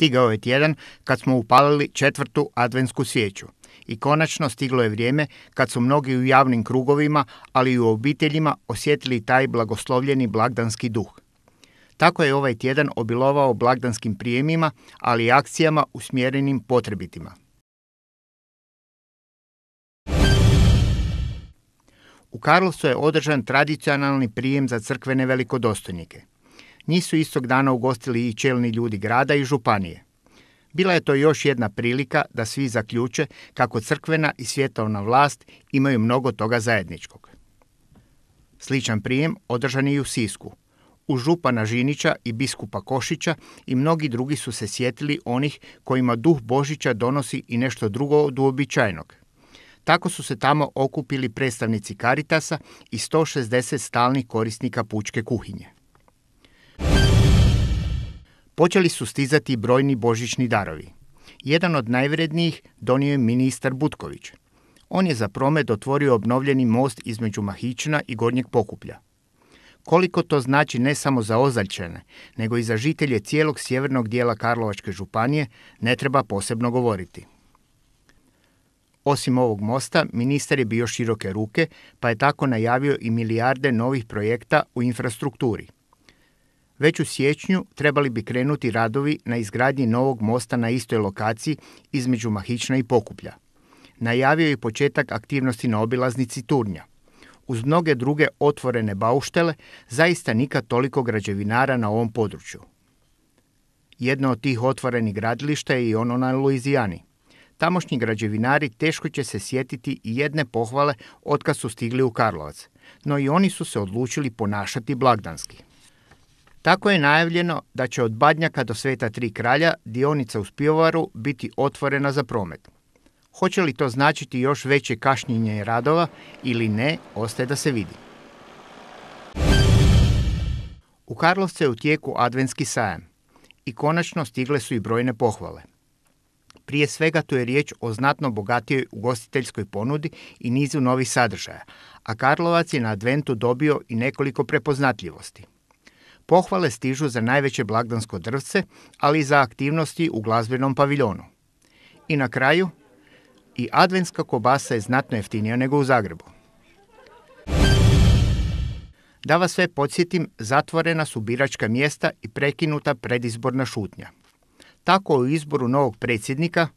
stigao je tjedan kad smo upalili četvrtu adventsku svijeću. I konačno stiglo je vrijeme kad su mnogi u javnim krugovima, ali i u obiteljima osjetili taj blagoslovljeni blagdanski duh. Tako je ovaj tjedan obilovao blagdanskim prijemima, ali i akcijama usmjerenim potrebitima. U Karlovcu je održan tradicionalni prijem za crkvene velikodostojnike njih su istog dana ugostili i čelni ljudi grada i županije. Bila je to još jedna prilika da svi zaključe kako crkvena i svjetovna vlast imaju mnogo toga zajedničkog. Sličan prijem održan je i u Sisku. U župana Žinića i biskupa Košića i mnogi drugi su se sjetili onih kojima duh Božića donosi i nešto drugo od uobičajenog. Tako su se tamo okupili predstavnici Karitasa i 160 stalnih korisnika pučke kuhinje počeli su stizati brojni božićni darovi. Jedan od najvrednijih donio je ministar Butković. On je za promet otvorio obnovljeni most između Mahićna i Gornjeg Pokuplja. Koliko to znači ne samo za ozaljčene, nego i za žitelje cijelog sjevernog dijela Karlovačke županije, ne treba posebno govoriti. Osim ovog mosta, ministar je bio široke ruke, pa je tako najavio i milijarde novih projekta u infrastrukturi – već u siječnju trebali bi krenuti radovi na izgradnji novog mosta na istoj lokaciji između Mahična i Pokuplja. Najavio je početak aktivnosti na obilaznici Turnja. Uz mnoge druge otvorene bauštele, zaista nikad toliko građevinara na ovom području. Jedno od tih otvorenih gradilišta je i ono na Luizijani. Tamošnji građevinari teško će se sjetiti i jedne pohvale kad su stigli u Karlovac, no i oni su se odlučili ponašati blagdanski. Tako je najavljeno da će od Badnjaka do Sveta Tri Kralja dionica u Spivovaru biti otvorena za promet. Hoće li to značiti još veće kašnjenje radova ili ne, ostaje da se vidi. U Karlovcu je u tijeku adventski sajam i konačno stigle su i brojne pohvale. Prije svega tu je riječ o znatno bogatijoj ugostiteljskoj ponudi i nizu novih sadržaja, a Karlovac je na adventu dobio i nekoliko prepoznatljivosti. Pohvale stižu za najveće blagdansko drvce, ali i za aktivnosti u glazbenom paviljonu. I na kraju, i adventska kobasa je znatno jeftinija nego u Zagrebu. Da vas sve podsjetim, zatvorena su biračka mjesta i prekinuta predizborna šutnja. Tako u izboru novog predsjednika,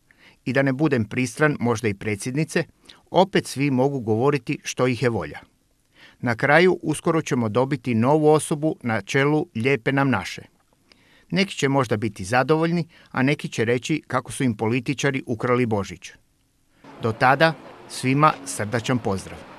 i da ne budem pristran možda i predsjednice, opet svi mogu govoriti što ih je volja. Na kraju uskoro ćemo dobiti novu osobu na čelu Lijepe nam naše. Neki će možda biti zadovoljni, a neki će reći kako su im političari ukrali Božić. Do tada, svima srdačan pozdrav.